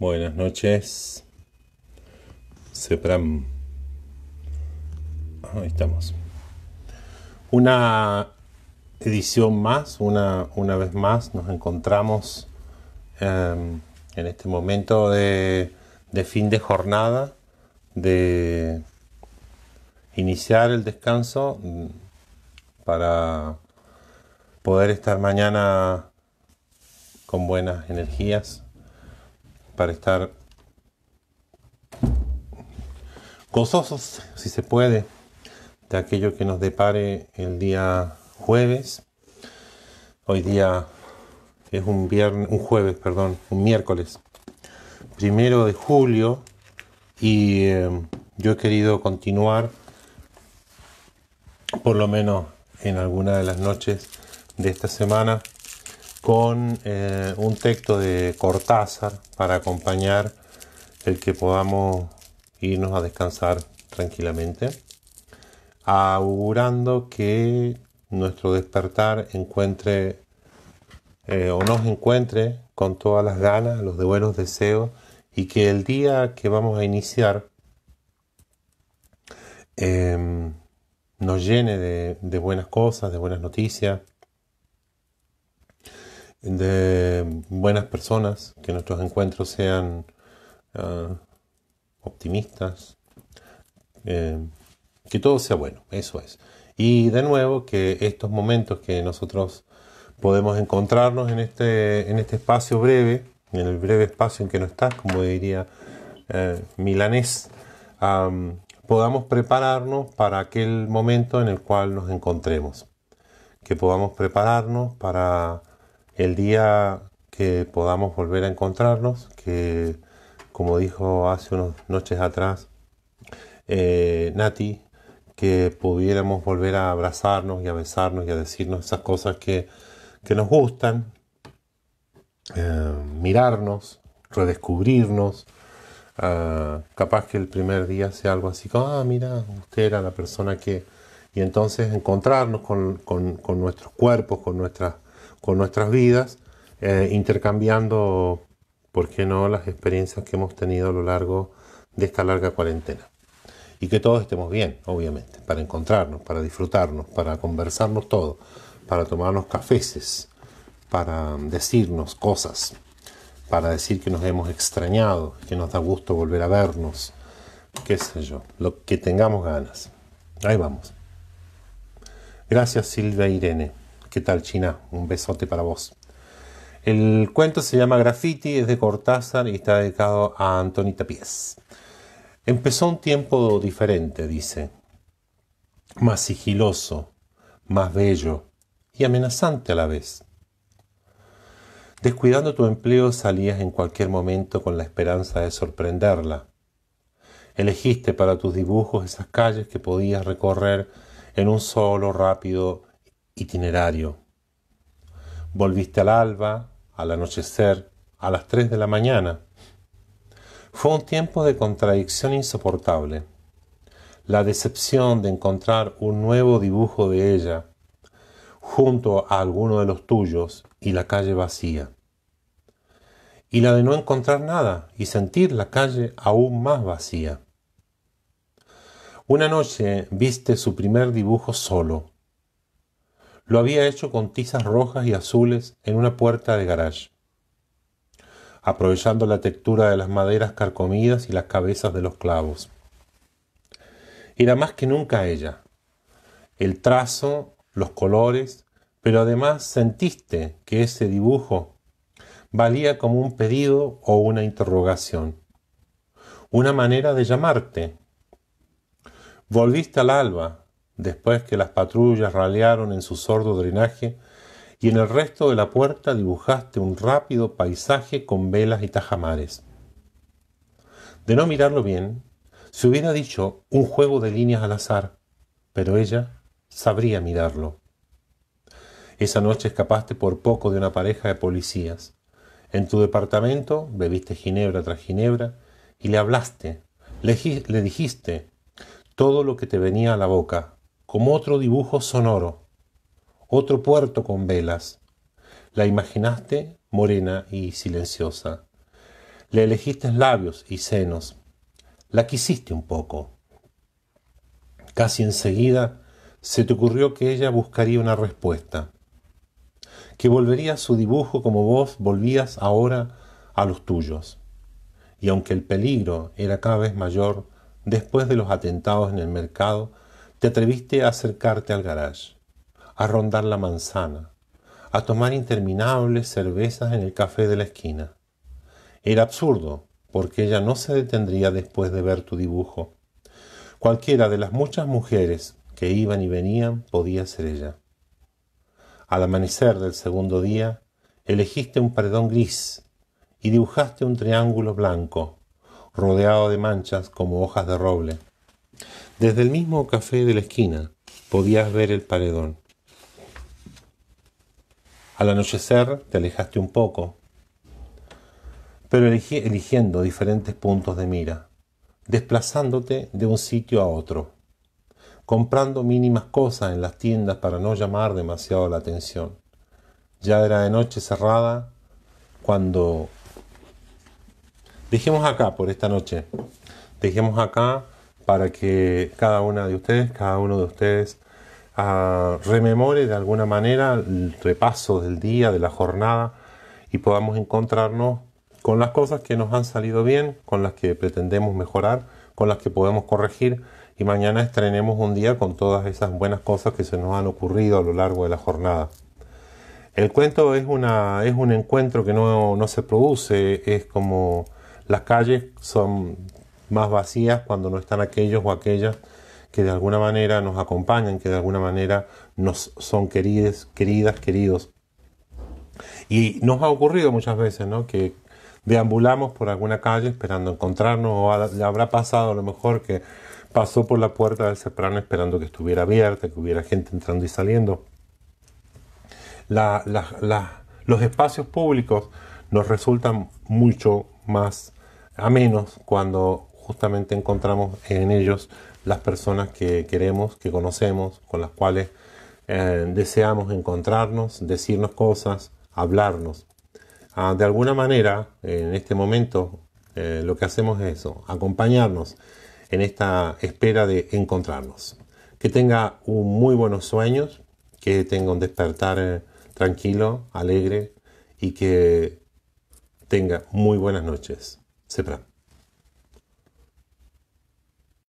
Buenas noches. Sepram. Ahí estamos. Una edición más, una, vez más nos encontramos em, en este momento de fin de jornada, de iniciar el descanso mm, para poder estar mañana con buenas energías para estar gozosos, si se puede, de aquello que nos depare el día jueves. Hoy día es un viernes, un jueves, perdón, un miércoles, primero de julio, y eh, yo he querido continuar, por lo menos en alguna de las noches de esta semana, con eh, un texto de Cortázar para acompañar el que podamos irnos a descansar tranquilamente, augurando que nuestro despertar encuentre eh, o nos encuentre con todas las ganas, los de buenos deseos y que el día que vamos a iniciar em, nos llene de buenas cosas, de buenas noticias, de buenas personas, que nuestros encuentros sean ah, optimistas, eh, que todo sea bueno, eso es. Y de nuevo, que estos momentos que nosotros podemos encontrarnos en este, en este espacio breve, en el breve espacio en que no estás, como diría eh, Milanés, podamos prepararnos para aquel momento en el cual nos encontremos, que podamos prepararnos para el día que podamos volver a encontrarnos, que como dijo hace unas noches atrás eh, Nati, que pudiéramos volver a abrazarnos y a besarnos y a decirnos esas cosas que, nos gustan, eh, mirarnos, redescubrirnos. Ah, capaz que el primer día sea algo así como, ah, mira, usted era la persona que... Y entonces encontrarnos con, con nuestros cuerpos, con nuestras con nuestras vidas, eh, intercambiando, ¿por qué no?, las experiencias que hemos tenido a lo largo de esta larga cuarentena. Y que todos estemos bien, obviamente, para encontrarnos, para disfrutarnos, para conversarnos todo, para tomarnos cafés, para decirnos cosas, para decir que nos hemos extrañado, que nos da gusto volver a vernos, qué sé yo, lo que tengamos ganas. Ahí vamos. Gracias Silvia Irene. ¿Qué tal, China? Un besote para vos. El cuento se llama Graffiti, es de Cortázar y está dedicado a Antoni Tapies. Empezó un tiempo diferente, dice, más sigiloso, más bello y amenazante a la vez. Descuidando tu empleo salías en cualquier momento con la esperanza de sorprenderla. Elegiste para tus dibujos esas calles que podías recorrer en un solo rápido itinerario. Volviste al alba, al anochecer, a las 3 de la mañana. Fue un tiempo de contradicción insoportable. La decepción de encontrar un nuevo dibujo de ella junto a alguno de los tuyos y la calle vacía. Y la de no encontrar nada y sentir la calle aún más vacía. Una noche viste su primer dibujo solo, lo había hecho con tizas rojas y azules en una puerta de garage, aprovechando la textura de las maderas carcomidas y las cabezas de los clavos. Era más que nunca ella. El trazo, los colores, pero además sentiste que ese dibujo valía como un pedido o una interrogación, una manera de llamarte. Volviste al alba, después que las patrullas ralearon en su sordo drenaje, y en el resto de la puerta dibujaste un rápido paisaje con velas y tajamares. De no mirarlo bien, se hubiera dicho un juego de líneas al azar, pero ella sabría mirarlo. Esa noche escapaste por poco de una pareja de policías. En tu departamento bebiste ginebra tras ginebra y le hablaste, le, dijiste todo lo que te venía a la boca, como otro dibujo sonoro, otro puerto con velas. La imaginaste morena y silenciosa. Le elegiste labios y senos. La quisiste un poco. Casi enseguida se te ocurrió que ella buscaría una respuesta, que volvería su dibujo como vos volvías ahora a los tuyos. Y aunque el peligro era cada vez mayor, después de los atentados en el mercado, te atreviste a acercarte al garage, a rondar la manzana, a tomar interminables cervezas en el café de la esquina. Era absurdo, porque ella no se detendría después de ver tu dibujo. Cualquiera de las muchas mujeres que iban y venían podía ser ella. Al amanecer del segundo día, elegiste un paredón gris y dibujaste un triángulo blanco, rodeado de manchas como hojas de roble. Desde el mismo café de la esquina podías ver el paredón. Al anochecer te alejaste un poco, pero eligiendo diferentes puntos de mira, desplazándote de un sitio a otro, comprando mínimas cosas en las tiendas para no llamar demasiado la atención. Ya era de noche cerrada cuando... Dejemos acá por esta noche. Dejemos acá para que cada una de ustedes, cada uno de ustedes, ah, rememore de alguna manera el repaso del día, de la jornada, y podamos encontrarnos con las cosas que nos han salido bien, con las que pretendemos mejorar, con las que podemos corregir, y mañana estrenemos un día con todas esas buenas cosas que se nos han ocurrido a lo largo de la jornada. El cuento es, una, es un encuentro que no, no se produce, es como las calles son más vacías cuando no están aquellos o aquellas que de alguna manera nos acompañan, que de alguna manera nos son querides, queridas, queridos. Y nos ha ocurrido muchas veces, Que deambulamos por alguna calle esperando encontrarnos o le habrá pasado a lo mejor que pasó por la puerta del Seprano esperando que estuviera abierta, que hubiera gente entrando y saliendo. los espacios públicos nos resultan mucho más a menos cuando justamente encontramos en ellos las personas que queremos, que conocemos, con las cuales eh, deseamos encontrarnos, decirnos cosas, hablarnos. Ah, de alguna manera, en este momento, eh, lo que hacemos es eso, acompañarnos en esta espera de encontrarnos. Que tenga muy buenos sueños, que tenga un despertar eh, tranquilo, alegre y que tenga muy buenas noches. pronto.